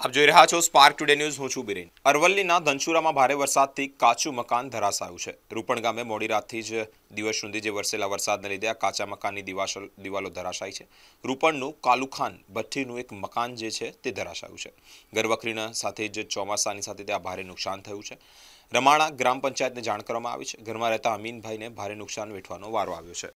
આપ જોઈ રહ્યા છો સ્પાર્ક ટુડે ન્યૂઝ હું છું બિરેન અરવલ્લીના ધનસુરામાં ભારે વરસાદથી કાચું મકાન ધરાશાયું છે રૂપણ ગામે મોડી રાતથી જ દિવસ સુધી જે વરસેલા વરસાદને લીધે આ કાચા મકાનની દિવાલો ધરાશાય છે રૂપણનું કાલુખાન ભઠ્ઠીનું એક મકાન જે છે તે ધરાશાયું છે ગરવખરીના સાથે જ ચોમાસાની સાથે ત્યાં ભારે નુકસાન થયું છે રમાણા ગ્રામ પંચાયતને જાણ કરવામાં આવી છે ઘરમાં રહેતા અમીનભાઈને ભારે નુકસાન વેઠવાનો વારો આવ્યો છે